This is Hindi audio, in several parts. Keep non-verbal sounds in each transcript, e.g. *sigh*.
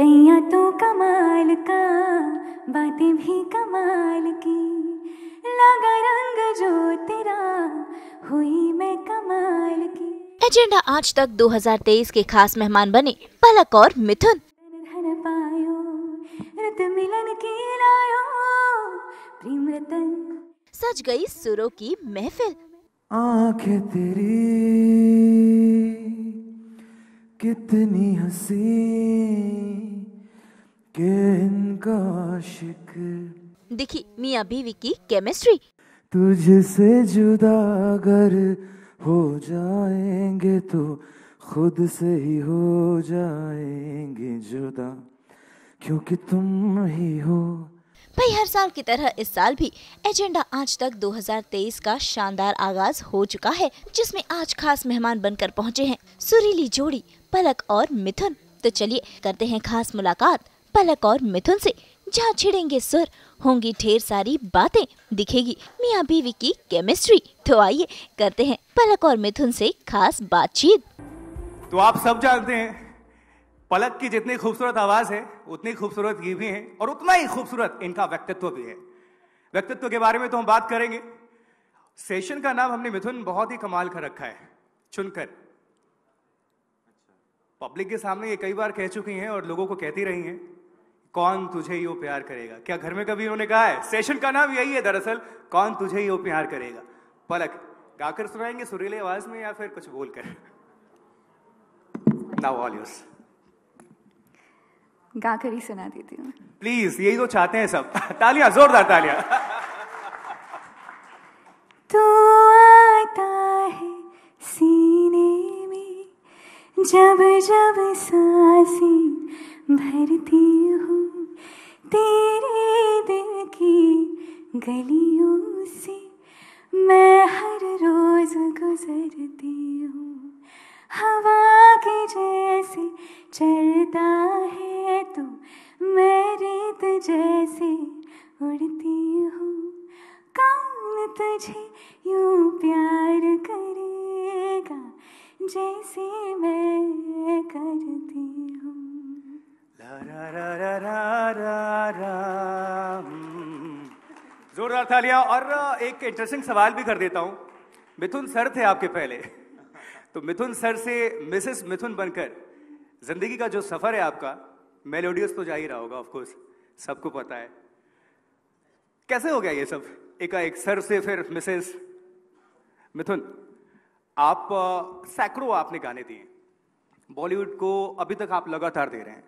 सैया तो कमाल का बातें भी कमाल की लगा रंग जो तेरा हुई मैं कमाल की एजेंडा आज तक 2023 के खास मेहमान बने पलक और मिथुन सज गई सुरों की महफिल आंखें तेरी कितनी हसी के इनका देखी मियाँ बीवी की केमिस्ट्री तुझसे जुदा अगर हो जाएंगे तो खुद से ही हो जाएंगे जुदा क्योंकि तुम ही हो भाई हर साल की तरह इस साल भी एजेंडा आज तक 2023 का शानदार आगाज हो चुका है जिसमें आज खास मेहमान बनकर पहुंचे हैं सुरीली जोड़ी पलक और मिथुन तो चलिए करते हैं खास मुलाकात पलक और मिथुन से जहाँ छिड़ेंगे सुर होंगी ढेर सारी बातें दिखेगी मियाँ बीवी की केमिस्ट्री तो आइए करते हैं पलक और मिथुन से खास बातचीत तो आप सब जानते हैं पलक की जितनी खूबसूरत आवाज है उतनी खूबसूरत ये भी है और उतना ही खूबसूरत इनका व्यक्तित्व भी है व्यक्तित्व के बारे में तो हम बात करेंगे सेशन का नाम हमने मिथुन बहुत ही कमाल कर रखा है चुनकर पब्लिक के सामने ये कई बार कह चुकी हैं और लोगों को कहती रही हैं कौन तुझे यो प्यार करेगा क्या घर में कभी उन्होंने कहा है सेशन का नाम यही है दरअसल कौन तुझे यो प्यार करेगा पलक गाकर सुनाएंगे सुरीले आवाज में या फिर कुछ बोलकर ना नाउ ऑल यूज़ गाकर ही सुना देती हूँ प्लीज यही तो चाहते हैं सब तालियां जोरदार तालियां तू आता है सीने जब जब सांसें भरती हूँ तेरे दिल की गलियों से मैं हर रोज गुजरती हूँ हवा के जैसे चलता है तू तो मैं रेत जैसे उड़ती हूँ कौन तुझे यूँ प्यार करेगा जैसे मैं करती हूँ हम्म। जोरदार थालिया और एक इंटरेस्टिंग सवाल भी कर देता हूँ मिथुन सर थे आपके पहले तो मिथुन सर से मिसेस मिथुन बनकर जिंदगी का जो सफर है आपका मेलोडियस तो जा ही रहा होगा ऑफकोर्स सबको पता है कैसे हो गया ये सब एक सर से फिर मिसेस मिथुन आप सैकड़ों आपने गाने दिए बॉलीवुड को अभी तक आप लगातार दे रहे हैं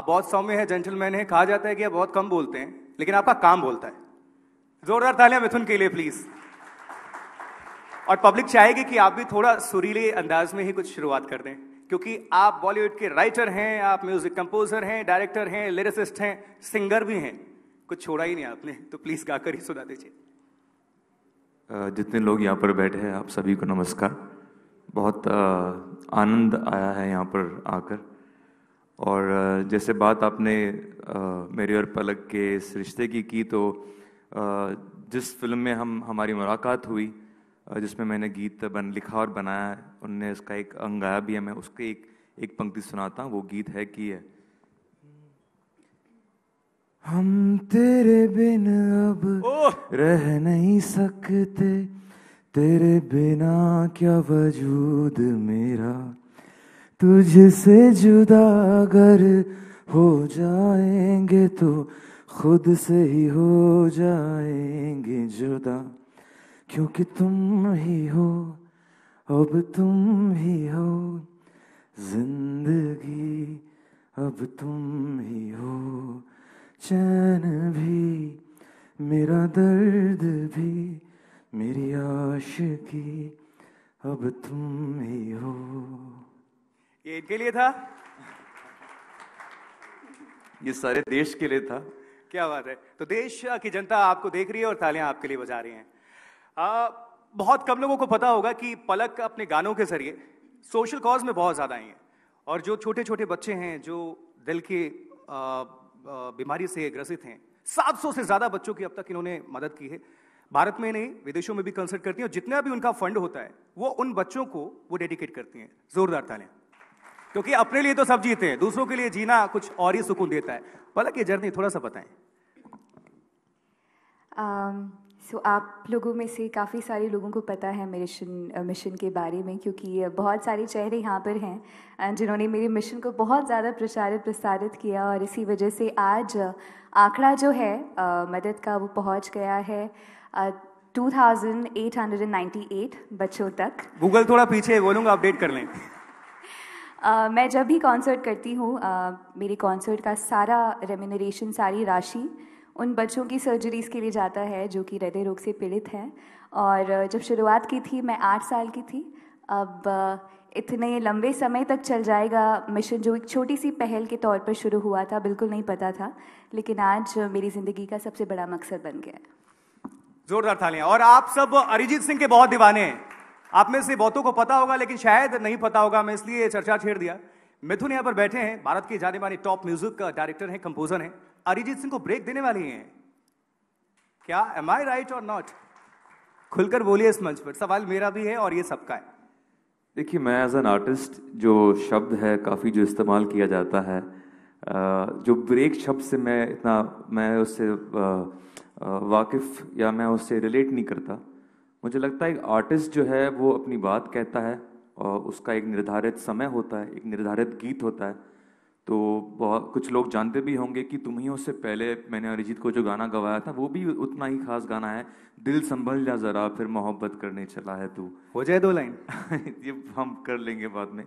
आप बहुत सौम्य है जेंटलमैन है कहा जाता है कि आप बहुत कम बोलते हैं लेकिन आपका काम बोलता है जोरदार तालियां मिथुन के लिए प्लीज और पब्लिक चाहेगी कि आप भी थोड़ा सुरीले अंदाज में ही कुछ शुरुआत कर दें क्योंकि आप बॉलीवुड के राइटर हैं आप म्यूजिक कंपोजर हैं डायरेक्टर हैं लिरिसिस्ट हैं सिंगर भी हैं कुछ छोड़ा ही नहीं आपने तो प्लीज गाकर ही सुना दीजिए जितने लोग यहाँ पर बैठे हैं आप सभी को नमस्कार बहुत आनंद आया है यहाँ पर आकर और जैसे बात आपने मेरे और पलक के इस रिश्ते की की तो जिस फिल्म में हम हमारी मुलाकात हुई जिसमें मैंने गीत बन लिखा और बनाया उनने इसका एक अंग गाया भी है मैं उसके एक एक पंक्ति सुनाता हूँ वो गीत है कि है हम तेरे बिन अब रह नहीं सकते तेरे बिना क्या वजूद मेरा तुझसे जुदा अगर हो जाएंगे तो खुद से ही हो जाएंगे जुदा क्योंकि तुम ही हो अब तुम ही हो जिंदगी अब तुम ही हो चैन भी मेरा दर्द भी मेरी आश की अब तुम ही हो ये इनके लिए था ये सारे देश के लिए था क्या बात है तो देश की जनता आपको देख रही है और तालियां आपके लिए बजा रही हैं बहुत कम लोगों को पता होगा कि पलक अपने गानों के जरिए सोशल कॉज में बहुत ज़्यादा आई हैं और जो छोटे छोटे बच्चे हैं जो दिल के बीमारी से ग्रसित हैं 700 से ज़्यादा बच्चों की अब तक इन्होंने मदद की है भारत में नहीं विदेशों में भी कंसल्ट करती हैं और जितना भी उनका फंड होता है वो उन बच्चों को वो डेडिकेट करती हैं जोरदार तालें क्योंकि अपने लिए तो सब जीते हैं दूसरों के लिए जीना कुछ और ही सुकून देता है पलक ये जर्नी थोड़ा सा बताएं um, सो so, आप लोगों में से काफ़ी सारे लोगों को पता है मेरे मिशन मिशन के बारे में क्योंकि बहुत सारे चेहरे यहाँ पर हैं जिन्होंने मेरे मिशन को बहुत ज़्यादा प्रचारित प्रसारित किया और इसी वजह से आज आंकड़ा जो है आ, मदद का वो पहुँच गया है two thousand eight hundred and ninety eight बच्चों तक गूगल थोड़ा पीछे बोलूँगा अपडेट कर लें Uh, मैं जब भी कॉन्सर्ट करती हूँ uh, मेरे कॉन्सर्ट का सारा रेमिनरेशन सारी राशि उन बच्चों की सर्जरीज़ के लिए जाता है जो कि हृदय रोग से पीड़ित हैं और जब शुरुआत की थी मैं आठ साल की थी अब इतने लंबे समय तक चल जाएगा मिशन जो एक छोटी सी पहल के तौर पर शुरू हुआ था बिल्कुल नहीं पता था लेकिन आज मेरी ज़िंदगी का सबसे बड़ा मकसद बन गया है जोरदार थाली और आप सब अरिजीत सिंह के बहुत दीवाने हैं आप में से बहुतों को पता होगा लेकिन शायद नहीं पता होगा मैं इसलिए चर्चा छेड़ दिया मिथुन यहाँ पर बैठे हैं भारत के जाने माने टॉप म्यूजिक डायरेक्टर हैं कंपोजर हैं अरिजीत सिंह को ब्रेक देने वाली हैं क्या एम आई राइट और नॉट खुलकर बोलिए इस मंच पर सवाल मेरा भी है और ये सबका है देखिए मैं एज एन आर्टिस्ट जो शब्द है काफ़ी जो इस्तेमाल किया जाता है जो ब्रेक शब्द से मैं इतना मैं उससे वाकिफ़ या मैं उससे रिलेट नहीं करता मुझे लगता है एक आर्टिस्ट जो है वो अपनी बात कहता है और उसका एक निर्धारित समय होता है एक निर्धारित गीत होता है तो बहुत कुछ लोग जानते भी होंगे कि तुम ही उससे पहले मैंने अरिजीत को जो गाना गवाया था वो भी उतना ही खास गाना है दिल संभल जा ज़रा फिर मोहब्बत करने चला है तू हो जाए दो लाइन *laughs* ये हम कर लेंगे बाद में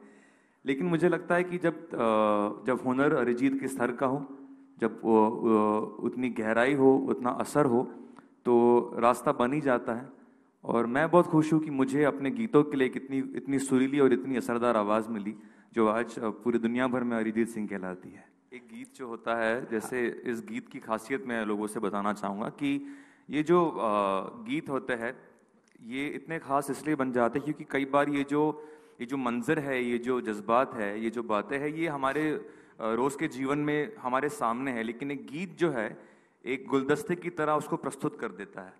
लेकिन मुझे लगता है कि जब जब हुनर अरिजीत के स्तर का हो जब उतनी गहराई हो उतना असर हो तो रास्ता बन ही जाता है और मैं बहुत खुश हूँ कि मुझे अपने गीतों के लिए कितनी इतनी सुरीली और इतनी असरदार आवाज़ मिली जो आज पूरी दुनिया भर में अरिजीत सिंह कहलाती है एक गीत जो होता है जैसे इस गीत की खासियत मैं लोगों से बताना चाहूँगा कि ये जो गीत होते हैं ये इतने खास इसलिए बन जाते हैं क्योंकि कई बार ये जो ये जो मंज़र है ये जो जज्बात है ये जो बातें हैं ये हमारे रोज़ के जीवन में हमारे सामने है लेकिन एक गीत जो है एक गुलदस्ते की तरह उसको प्रस्तुत कर देता है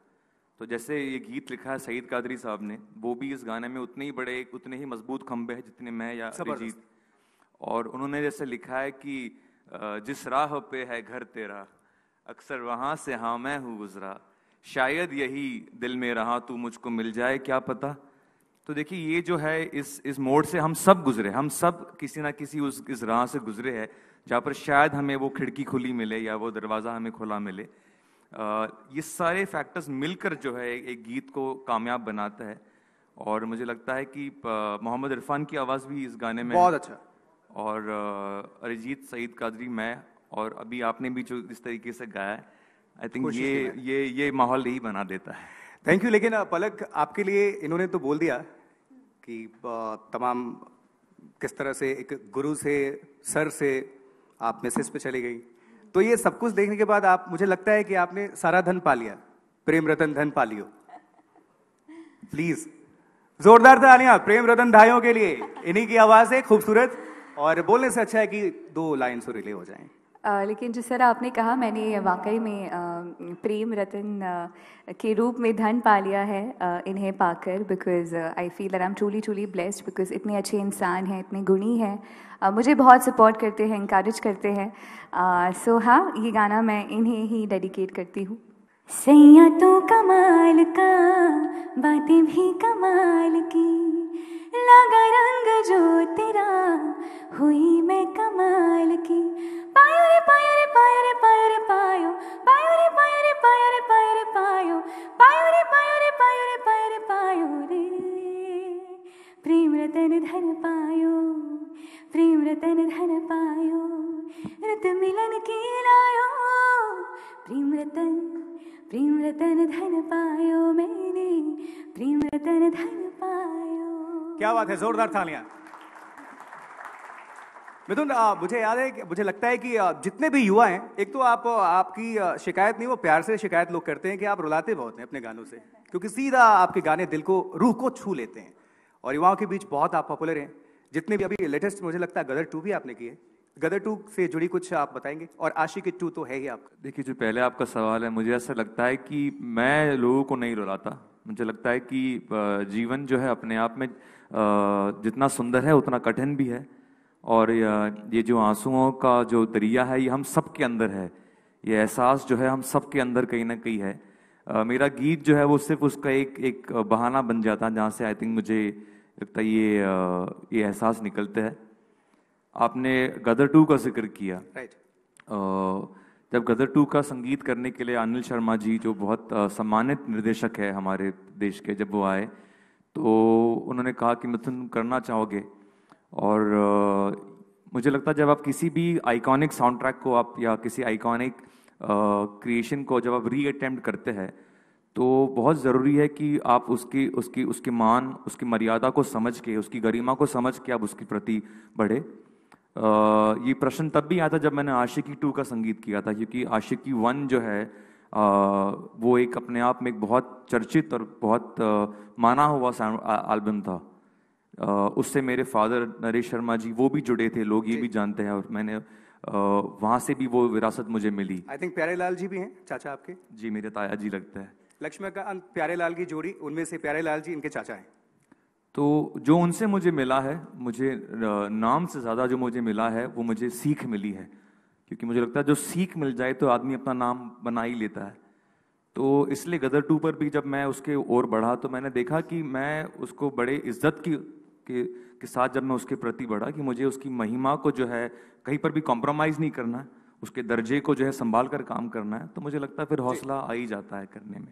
तो जैसे ये गीत लिखा है सईद कादरी साहब ने वो भी इस गाने में उतने ही बड़े उतने ही मजबूत खंबे हैं जितने मैं या अभिजीत और उन्होंने जैसे लिखा है कि जिस राह पे है घर तेरा अक्सर वहाँ से हाँ मैं हूँ गुजरा शायद यही दिल में रहा तू मुझको मिल जाए क्या पता तो देखिए ये जो है इस इस मोड़ से हम सब गुजरे हम सब किसी ना किसी उस इस राह से गुजरे हैं जहाँ पर शायद हमें वो खिड़की खुली मिले या वो दरवाज़ा हमें खुला मिले ये सारे फैक्टर्स मिलकर जो है एक गीत को कामयाब बनाता है और मुझे लगता है कि मोहम्मद इरफान की आवाज़ भी इस गाने में बहुत अच्छा और अरिजीत सईद कादरी मैं और अभी आपने भी जो इस तरीके से गाया है आई थिंक ये ये ये माहौल ही बना देता है थैंक यू लेकिन पलक आपके लिए इन्होंने तो बोल दिया कि तमाम किस तरह से एक गुरु से सर से आप मैसेज पे चली गई तो ये सब कुछ देखने के बाद आप मुझे लगता है कि आपने सारा धन पा लिया प्रेम रतन धन पा लियो प्लीज जोरदार तालियां प्रेम रतन धाइयों के लिए इन्हीं की आवाज है खूबसूरत और बोलने से अच्छा है कि दो लाइन सुरीले हो जाए लेकिन जिस तरह आपने कहा मैंने वाकई में आ, प्रेम रतन के रूप में धन पा लिया है इन्हें पाकर because I feel I am truly truly blessed because इतने अच्छे इंसान हैं इतने गुणी हैं मुझे बहुत सपोर्ट करते हैं इंकरेज करते हैं सो हाँ ये गाना मैं इन्हें ही डेडिकेट करती हूँ सैया तो कमाल का बातें भी कमाल की लगा रंग जो तेरा हुई मैं कमाल की पायो रे पायो रे पायो रे पायो रे पायो प्रेम रतन धन पायो प्रेम रतन धन पायो रत मिलन के लायो प्रेम रतन प्रेम रतन धन पायो मैंने प्रेम रतन धन पायो क्या बात है जोरदार थालियां मिथुन मुझे याद है मुझे लगता है कि जितने भी युवा हैं एक तो आप आपकी शिकायत नहीं वो प्यार से शिकायत लोग करते हैं कि आप रुलाते बहुत हैं अपने गानों से क्योंकि सीधा आपके गाने दिल को रूह को छू लेते हैं और युवाओं के बीच बहुत आप पॉपुलर हैं जितने भी अभी लेटेस्ट मुझे लगता है गदर टू भी आपने किए गदर टू से जुड़ी कुछ आप बताएंगे और आशी के टू तो है ही आपका देखिए जो पहले आपका सवाल है मुझे ऐसा लगता है कि मैं लोगों को नहीं रुलाता मुझे लगता है कि जीवन जो है अपने आप में जितना सुंदर है उतना कठिन भी है और ये जो आंसुओं का जो दरिया है ये हम सब के अंदर है ये एहसास जो है हम सब के अंदर कहीं ना कहीं है मेरा गीत जो है वो सिर्फ उसका एक एक बहाना बन जाता है जहाँ से आई थिंक मुझे लगता है ये ये एहसास निकलता है आपने गदर टू का जिक्र किया राइट जब गदर टू का संगीत करने के लिए अनिल शर्मा जी जो बहुत सम्मानित निर्देशक है हमारे देश के जब वो आए तो उन्होंने कहा कि मैं तुम करना चाहोगे और मुझे लगता है जब आप किसी भी आइकॉनिक साउंड ट्रैक को आप या किसी आइकॉनिक क्रिएशन को जब आप री अटैम्प्ट करते हैं तो बहुत ज़रूरी है कि आप उसकी उसकी उसकी मान उसकी मर्यादा को समझ के उसकी गरिमा को समझ के आप उसके प्रति बढ़े ये प्रश्न तब भी आता जब मैंने आशिकी टू का संगीत किया था क्योंकि आशिकी वन जो है आ, वो एक अपने आप में एक बहुत चर्चित और बहुत आ, माना हुआ एल्बम था आ, उससे मेरे फादर नरेश शर्मा जी वो भी जुड़े थे लोग ये भी जानते हैं और मैंने वहाँ से भी वो विरासत मुझे मिली आई थिंक प्यारे लाल जी भी हैं चाचा आपके जी मेरे ताया जी लगता है लक्ष्मीकांत लाल की जोड़ी उनमें से प्यारे लाल जी इनके चाचा हैं तो जो उनसे मुझे मिला है मुझे नाम से ज़्यादा जो मुझे मिला है वो मुझे सीख मिली है क्योंकि मुझे लगता है जो सीख मिल जाए तो आदमी अपना नाम बना ही लेता है तो इसलिए गदर टू पर भी जब मैं उसके ओर बढ़ा तो मैंने देखा कि मैं उसको बड़े इज्जत की के के साथ जब मैं उसके प्रति बढ़ा कि मुझे उसकी महिमा को जो है कहीं पर भी कॉम्प्रोमाइज़ नहीं करना उसके दर्जे को जो है संभाल कर काम करना है तो मुझे लगता है फिर हौसला आ ही जाता है करने में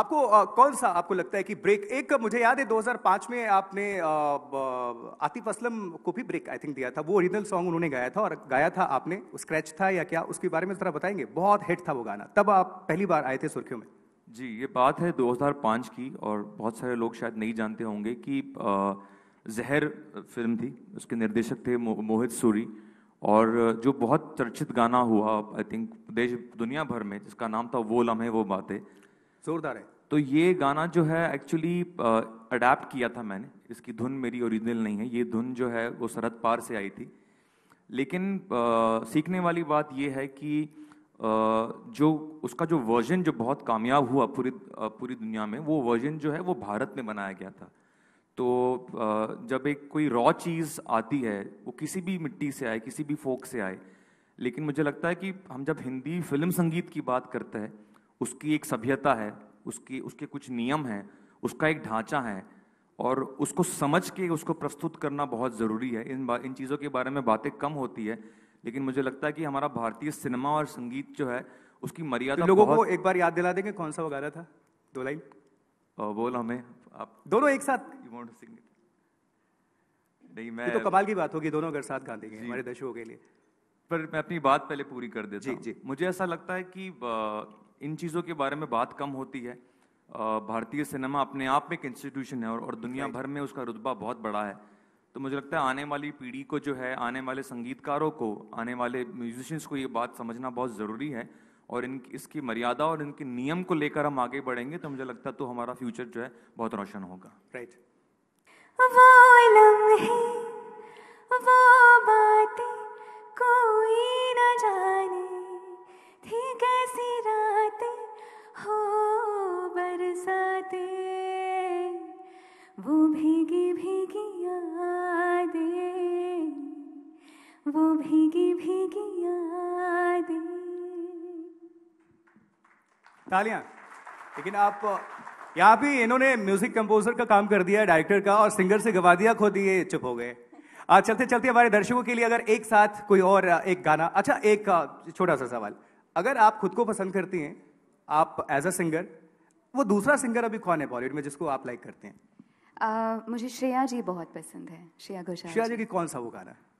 आपको आ, कौन सा आपको लगता है कि ब्रेक एक मुझे याद है 2005 में आपने आतिफ असलम को भी ब्रेक आई थिंक दिया था वो ओरिजिनल सॉन्ग उन्होंने गाया था और गाया था आपने स्क्रैच था या क्या उसके बारे में जरा बताएंगे बहुत हिट था वो गाना तब आप पहली बार आए थे सुर्खियों में जी ये बात है 2005 की और बहुत सारे लोग शायद नहीं जानते होंगे कि जहर फिल्म थी उसके निर्देशक थे मो, मोहित सूरी और जो बहुत चर्चित गाना हुआ आई थिंक देश दुनिया भर में जिसका नाम था वो लम्हे वो बातें जोरदार है तो ये गाना जो है एक्चुअली अडेप्ट किया था मैंने इसकी धुन मेरी ओरिजिनल नहीं है ये धुन जो है वो सरहद पार से आई थी लेकिन आ, सीखने वाली बात ये है कि जो उसका जो वर्जन जो बहुत कामयाब हुआ पूरी पूरी दुनिया में वो वर्जन जो है वो भारत में बनाया गया था तो जब एक कोई रॉ चीज़ आती है वो किसी भी मिट्टी से आए किसी भी फोक से आए लेकिन मुझे लगता है कि हम जब हिंदी फिल्म संगीत की बात करते हैं उसकी एक सभ्यता है उसकी उसके कुछ नियम हैं उसका एक ढांचा है और उसको समझ के उसको प्रस्तुत करना बहुत ज़रूरी है इन इन चीज़ों के बारे में बातें कम होती है लेकिन मुझे लगता है कि हमारा भारतीय सिनेमा और संगीत जो है उसकी मर्यादा तो लोगों को एक बार याद दिला देंगे कौन सा रहा था दो लाइन बोल हमें आप दोनों एक साथ नहीं तो मैं तो कबाल की बात होगी दोनों अगर साथ गा देंगे हमारे दर्शकों के लिए पर मैं अपनी बात पहले पूरी कर देता जी, जी मुझे ऐसा लगता है कि इन चीज़ों के बारे में बात कम होती है भारतीय सिनेमा अपने आप में एक इंस्टीट्यूशन है और, और दुनिया भर में उसका रुतबा बहुत बड़ा है तो मुझे लगता है आने वाली पीढ़ी को जो है आने वाले संगीतकारों को आने वाले म्यूजिशियंस को ये बात समझना बहुत ज़रूरी है और इन इसकी मर्यादा और इनके नियम को लेकर हम आगे बढ़ेंगे तो मुझे लगता है तो हमारा फ्यूचर जो है बहुत रोशन होगा राइट right. वो वो बातें कोई न जाने थी कैसी रातें हो बरसाते वो भीगी भीगी वो भीगी भीगी यादें तालियां लेकिन आप यहाँ भी इन्होंने म्यूजिक कंपोजर का काम कर दिया डायरेक्टर का और सिंगर से गवा दिया खो दिए चुप हो गए आज चलते चलते हमारे दर्शकों के लिए अगर एक साथ कोई और एक गाना अच्छा एक छोटा सा सवाल अगर आप खुद को पसंद करती हैं आप एज अ सिंगर वो दूसरा सिंगर अभी कौन है बॉलीवुड में जिसको आप लाइक करते हैं आ, मुझे श्रेया जी बहुत पसंद है श्रेया घोषाल श्रेया जी की कौन सा वो गाना है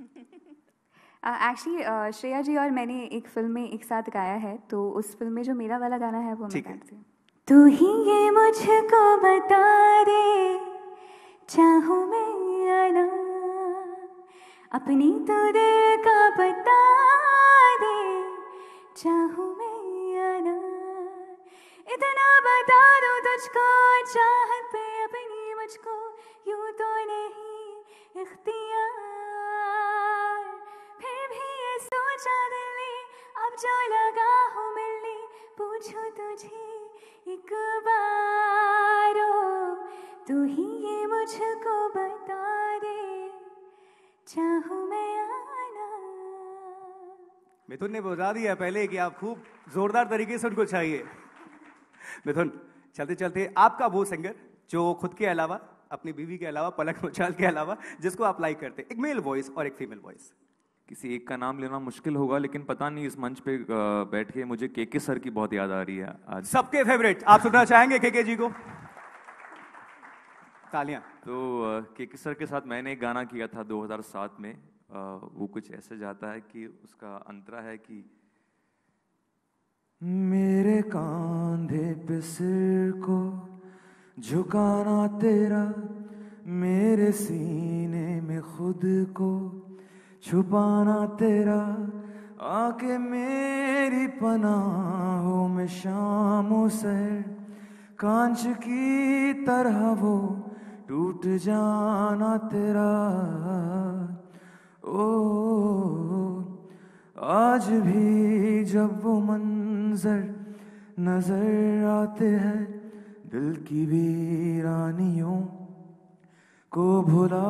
actually uh, uh, Shreya ji और मैंने एक फिल्म में एक साथ गाया है तो उस फिल्म में जो मेरा वाला गाना है वो मैं तू ही ये मुझको बता दे चाहू मैं आना अपनी तो दिल का बता दे चाहू मैं आना इतना बता दो तुझको चाहत पे अपनी मुझको यू तो नहीं इख्तियार जो लगा हूँ मिलने पूछो तुझे एक बार तू ही ये मुझको बता दे चाहूँ मैं आना मिथुन ने बता दिया पहले कि आप खूब जोरदार तरीके से उनको चाहिए मिथुन चलते चलते आपका वो सिंगर जो खुद के अलावा अपनी बीवी के अलावा पलक मुचाल के अलावा जिसको आप लाइक करते एक मेल वॉइस और एक फीमेल वॉइस किसी एक का नाम लेना मुश्किल होगा लेकिन पता नहीं इस मंच पे बैठ के मुझे के के सर की बहुत याद आ रही है आज सबके फेवरेट आप सुनना चाहेंगे के के जी को तालियां तो के के सर के साथ मैंने एक गाना किया था 2007 में वो कुछ ऐसे जाता है कि उसका अंतरा है कि मेरे कांधे पे सिर को झुकाना तेरा मेरे सीने में खुद को छुपाना तेरा आके मेरी पनाहो में शाम से कांच की तरह वो टूट जाना तेरा ओ आज भी जब वो मंजर नजर आते हैं दिल की वीरानियों को भुला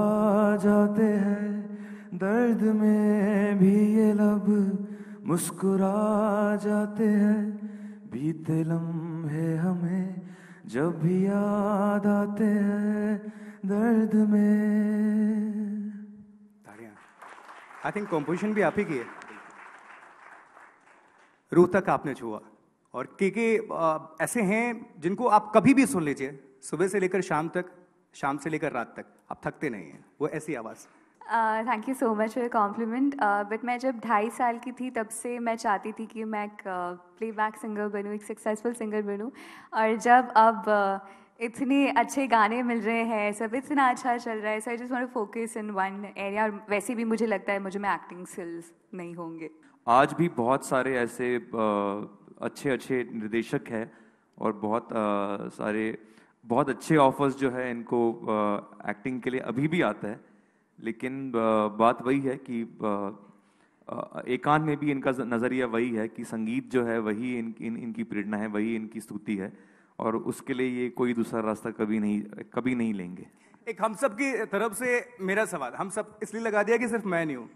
जाते हैं दर्द में भी ये लब मुस्कुरा जाते हैं बीते लम्हे हमें जब भी याद आते हैं दर्द में आई थिंक कॉम्पोजिशन भी आप ही की है रूह तक आपने छुआ और के ऐसे हैं जिनको आप कभी भी सुन लीजिए सुबह से लेकर शाम तक शाम से लेकर रात तक आप थकते नहीं हैं वो ऐसी आवाज़ thank you so much for compliment but मैं जब ढाई साल की थी तब से मैं चाहती थी कि मैं एक प्लेबैक सिंगर बनूँ एक सक्सेसफुल सिंगर बनूँ और जब अब इतने अच्छे गाने मिल रहे हैं सब इतना अच्छा चल रहा है so I just want focus in one area और वैसे भी मुझे लगता है मुझे मैं एक्टिंग स्किल्स नहीं होंगे आज भी बहुत सारे ऐसे अच्छे अच्छे निर्देशक हैं और बहुत सारे बहुत अच्छे ऑफर्स जो है इनको एक्टिंग के लिए अभी भी आता है लेकिन बात वही है कि एकांत में भी इनका नज़रिया वही है कि संगीत जो है वही इन, इन इनकी प्रेरणा है वही इनकी स्तुति है और उसके लिए ये कोई दूसरा रास्ता कभी नहीं कभी नहीं लेंगे एक हम सब की तरफ से मेरा सवाल हम सब इसलिए लगा दिया कि सिर्फ मैं नहीं हूँ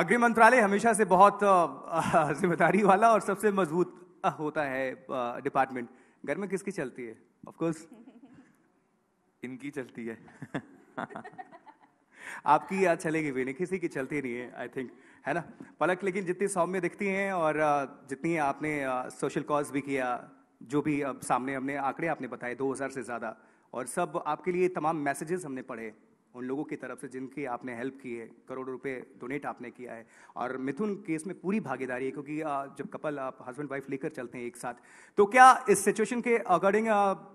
अग्रिम मंत्रालय हमेशा से बहुत *laughs* जिम्मेदारी वाला और सबसे मजबूत होता है डिपार्टमेंट घर में किसकी चलती है ऑफकोर्स *laughs* इनकी चलती है *laughs* आपकी याद चलेगी भी नहीं किसी की चलती नहीं है आई थिंक है ना पलक लेकिन जितनी सौम्य दिखती हैं और जितनी आपने सोशल कॉज भी किया जो भी अब सामने हमने आंकड़े आपने बताए 2000 से ज़्यादा और सब आपके लिए तमाम मैसेजेस हमने पढ़े उन लोगों की तरफ से जिनकी आपने हेल्प की है करोड़ों रुपए डोनेट आपने किया है और मिथुन केस में पूरी भागीदारी है क्योंकि जब कपल आप हस्बैंड वाइफ लेकर चलते हैं एक साथ तो क्या इस सिचुएशन के अकॉर्डिंग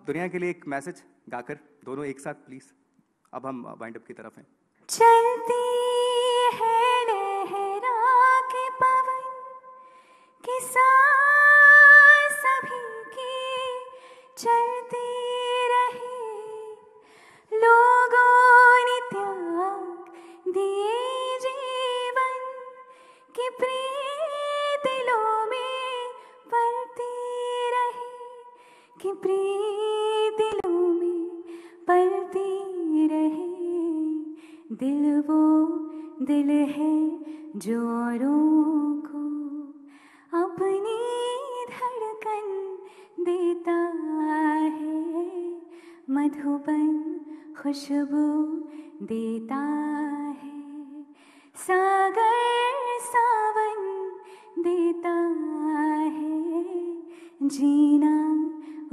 दुनिया के लिए एक मैसेज गाकर दोनों एक साथ प्लीज़ अब हम वाइंड अप की तरफ हैं चलती खुशबू देता है सागर सावन देता है जीना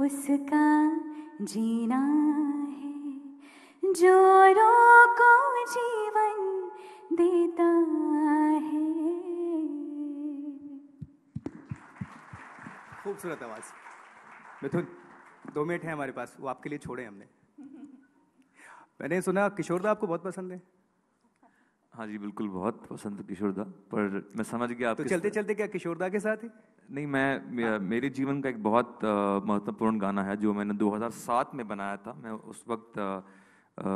उसका जीना है जोरों को जीवन देता है खूबसूरत आवाज मिथुन दो मिनट है हमारे पास वो आपके लिए छोड़े हमने मैंने सुना किशोरदा आपको बहुत पसंद है हाँ जी बिल्कुल बहुत पसंद किशोरदा पर मैं समझ गया आप तो चलते चलते क्या किशोरदा के साथ ही नहीं मैं मेरे जीवन का एक बहुत महत्वपूर्ण गाना है जो मैंने 2007 में बनाया था मैं उस वक्त आ, आ,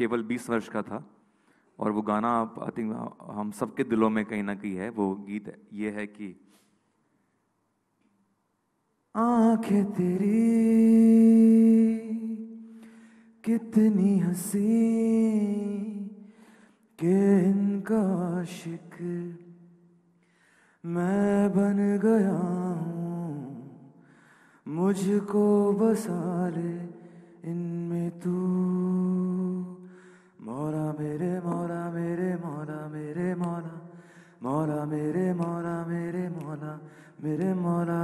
केवल 20 वर्ष का था और वो गाना आई थिंक हम सबके दिलों में कहीं ना कहीं है वो गीत ये है कि आंखें तेरी कितनी हसी के इनका शिक मैं बन गया हूँ मुझको बसा ले इनमें तू मोरा मेरे मोरा मेरे मोरा मेरे मौला मोरा मेरे मोरा मेरे मोरा मेरे मौला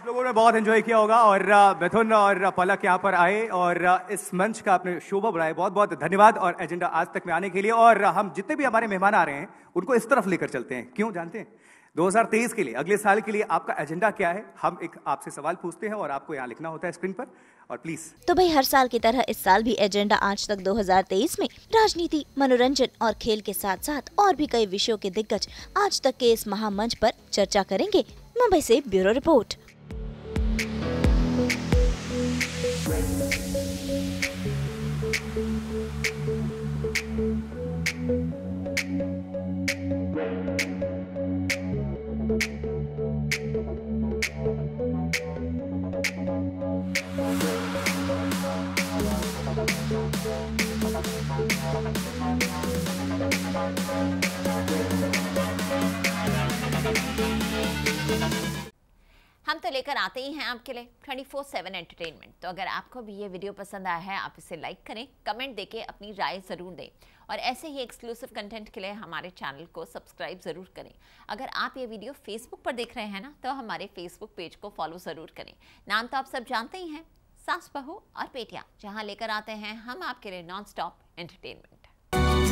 आप लोगों ने बहुत एंजॉय किया होगा और मिथुन और पलक यहाँ पर आए और इस मंच का आपने शोभा बढ़ाए बहुत बहुत धन्यवाद और एजेंडा आज तक में आने के लिए और हम जितने भी हमारे मेहमान आ रहे हैं उनको इस तरफ लेकर चलते हैं क्यों जानते हैं 2023 के लिए अगले साल के लिए आपका एजेंडा क्या है हम एक आपसे सवाल पूछते हैं और आपको यहाँ लिखना होता है स्क्रीन पर और प्लीज तो भाई हर साल की तरह इस साल भी एजेंडा आज तक 2023 में राजनीति मनोरंजन और खेल के साथ साथ और भी कई विषयों के दिग्गज आज तक के इस महामंच पर चर्चा करेंगे मुंबई से ब्यूरो रिपोर्ट लेकर आते ही हैं आपके लिए 24/7 एंटरटेनमेंट तो अगर आपको भी ये वीडियो पसंद आया है आप इसे लाइक करें कमेंट देके अपनी राय ज़रूर दें और ऐसे ही एक्सक्लूसिव कंटेंट के लिए हमारे चैनल को सब्सक्राइब ज़रूर करें अगर आप ये वीडियो फेसबुक पर देख रहे हैं ना तो हमारे फेसबुक पेज को फॉलो ज़रूर करें नाम तो आप सब जानते ही हैं सास बहू और पेटिया जहाँ लेकर आते हैं हम आपके लिए नॉन स्टॉप एंटरटेनमेंट